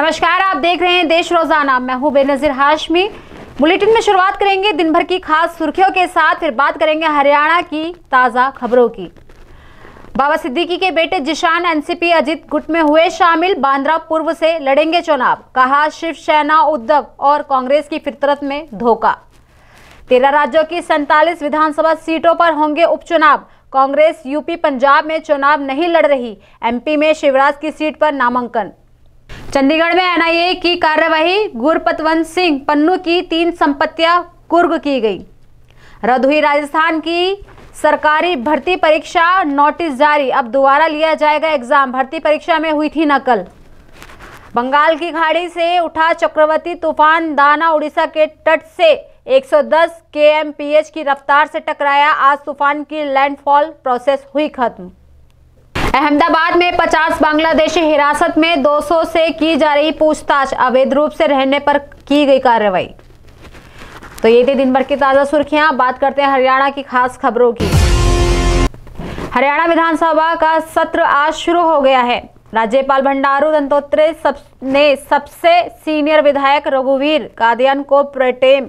नमस्कार आप देख रहे हैं देश रोजाना मैं हूं बेनजीर हाशमी बुलेटिन में शुरुआत करेंगे दिन भर की खास सुर्खियों के साथ फिर बात करेंगे हरियाणा की ताज़ा खबरों की बाबा सिद्दीकी के बेटे जिशान एनसीपी अजीत गुट में हुए शामिल बांद्रा पूर्व से लड़ेंगे चुनाव कहा शिवसेना उद्धव और कांग्रेस की फितरत में धोखा तेरह राज्यों की सैंतालीस विधानसभा सीटों पर होंगे उपचुनाव कांग्रेस यूपी पंजाब में चुनाव नहीं लड़ रही एमपी में शिवराज की सीट पर नामांकन चंडीगढ़ में एनआईए की कार्यवाही गुरपतवंत सिंह पन्नू की तीन संपत्तियां कुर्ग की गई रद्द हुई राजस्थान की सरकारी भर्ती परीक्षा नोटिस जारी अब दोबारा लिया जाएगा एग्जाम भर्ती परीक्षा में हुई थी नकल बंगाल की खाड़ी से उठा चक्रवर्ती तूफान दाना उड़ीसा के तट से 110 सौ की रफ्तार से टकराया आज तूफान की लैंडफॉल प्रोसेस हुई खत्म अहमदाबाद में 50 बांग्लादेशी हिरासत में 200 से की जा रही पूछताछ अवैध रूप से रहने पर की गई कार्रवाई तो ये थे दिन भर की ताज़ा सुर्खियां बात करते हैं हरियाणा की खास खबरों की हरियाणा विधानसभा का सत्र आज शुरू हो गया है राज्यपाल भंडारू दंतोत्रे सब ने सबसे सीनियर विधायक रघुवीर कादियान को प्रटेम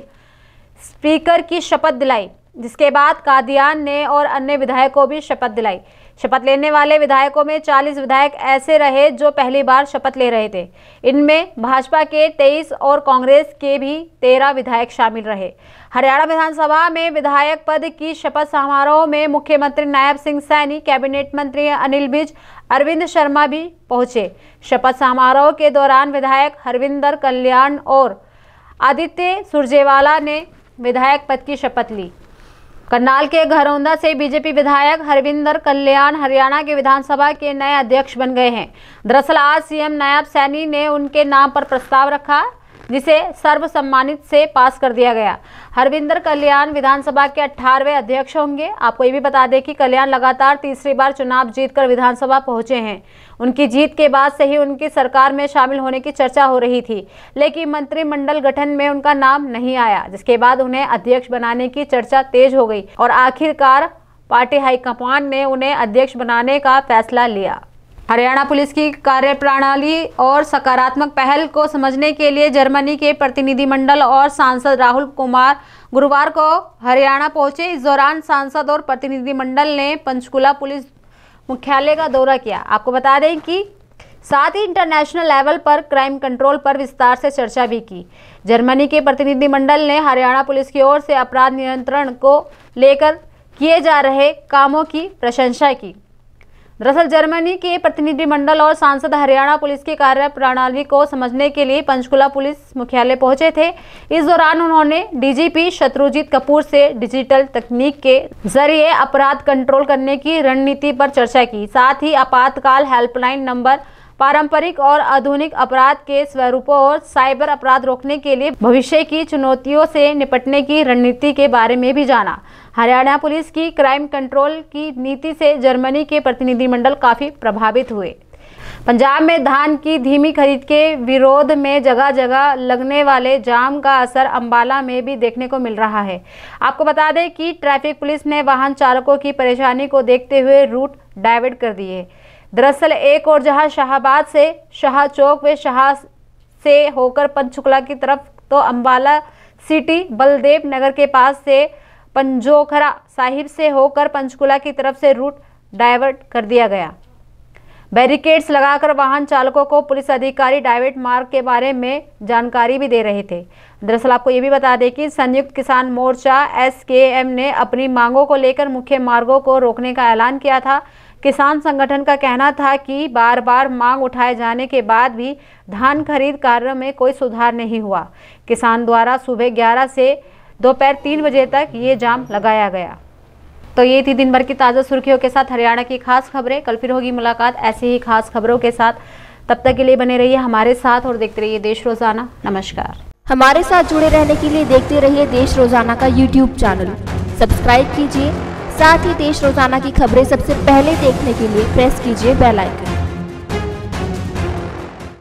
स्पीकर की शपथ दिलाई जिसके बाद कादियान ने और अन्य विधायकों को भी शपथ दिलाई शपथ लेने वाले विधायकों में 40 विधायक ऐसे रहे जो पहली बार शपथ ले रहे थे इनमें भाजपा के 23 और कांग्रेस के भी 13 विधायक शामिल रहे हरियाणा विधानसभा में विधायक पद की शपथ समारोह में मुख्यमंत्री नायब सिंह सैनी कैबिनेट मंत्री अनिल बिज अरविंद शर्मा भी पहुंचे शपथ समारोह के दौरान विधायक हरविंदर कल्याण और आदित्य सुरजेवाला ने विधायक पद की शपथ ली करनाल के घरौंदा से बीजेपी विधायक हरविंदर कल्याण हरियाणा के विधानसभा के नए अध्यक्ष बन गए हैं दरअसल आज सीएम नायब सैनी ने उनके नाम पर प्रस्ताव रखा जिसे सर्वसम्मानित से पास कर दिया गया हरविंदर कल्याण विधानसभा के अठारहवें अध्यक्ष होंगे आपको ये भी बता दें कि कल्याण लगातार तीसरी बार चुनाव जीतकर विधानसभा पहुंचे हैं उनकी जीत के बाद से ही उनकी सरकार में शामिल होने की चर्चा हो रही थी लेकिन मंत्रिमंडल गठन में उनका नाम नहीं आया जिसके बाद उन्हें अध्यक्ष बनाने की चर्चा तेज हो गई और आखिरकार पार्टी हाईकमान ने उन्हें अध्यक्ष बनाने का फैसला लिया हरियाणा पुलिस की कार्यप्रणाली और सकारात्मक पहल को समझने के लिए जर्मनी के प्रतिनिधिमंडल और सांसद राहुल कुमार गुरुवार को हरियाणा पहुंचे इस दौरान सांसद और प्रतिनिधिमंडल ने पंचकुला पुलिस मुख्यालय का दौरा किया आपको बता दें कि साथ ही इंटरनेशनल लेवल पर क्राइम कंट्रोल पर विस्तार से चर्चा भी की जर्मनी के प्रतिनिधिमंडल ने हरियाणा पुलिस की ओर से अपराध नियंत्रण को लेकर किए जा रहे कामों की प्रशंसा की दरअसल जर्मनी के प्रतिनिधिमंडल और सांसद हरियाणा पुलिस की कार्य प्रणाली को समझने के लिए पंचकुला पुलिस मुख्यालय पहुंचे थे इस दौरान उन्होंने डीजीपी शत्रुजीत कपूर से डिजिटल तकनीक के जरिए अपराध कंट्रोल करने की रणनीति पर चर्चा की साथ ही आपातकाल हेल्पलाइन नंबर पारंपरिक और आधुनिक अपराध के स्वरूपों और साइबर अपराध रोकने के लिए भविष्य की चुनौतियों से निपटने की रणनीति के बारे में भी जाना हरियाणा पुलिस की क्राइम कंट्रोल की नीति से जर्मनी के प्रतिनिधिमंडल काफ़ी प्रभावित हुए पंजाब में धान की धीमी खरीद के विरोध में जगह जगह लगने वाले जाम का असर अंबाला में भी देखने को मिल रहा है आपको बता दें कि ट्रैफिक पुलिस ने वाहन चालकों की परेशानी को देखते हुए रूट डाइवर्ट कर दिए दरअसल एक और जहां शाहबाद से शाह चौक व शाह से होकर पंचकुला की तरफ तो अम्बाला सिटी बलदेव नगर के पास से पंजोखरा साहिब से होकर पंचकुला की तरफ से रूट डाइवर्ट कर दिया गया बैरिकेड्स लगाकर वाहन चालकों को पुलिस अधिकारी डाइवेट मार्ग के बारे में जानकारी भी दे रहे थे दरअसल आपको ये भी बता दें कि संयुक्त किसान मोर्चा एस ने अपनी मांगों को लेकर मुख्य मार्गों को रोकने का ऐलान किया था किसान संगठन का कहना था कि बार बार मांग उठाए जाने के बाद भी धान खरीद कार्य में कोई सुधार नहीं हुआ किसान द्वारा सुबह ग्यारह से दोपहर तीन बजे तक ये जाम लगाया गया तो ये थी दिन भर की ताज़ा सुर्खियों के साथ हरियाणा की खास खबरें कल फिर होगी मुलाकात ऐसी ही खास खबरों के साथ तब तक के लिए बने रहिए हमारे साथ और देखते रहिए देश रोजाना नमस्कार हमारे साथ जुड़े रहने के लिए देखते रहिए देश रोजाना का यूट्यूब चैनल सब्सक्राइब कीजिए साथ ही देश रोजाना की खबरें सबसे पहले देखने के लिए प्रेस कीजिए बेलाइकन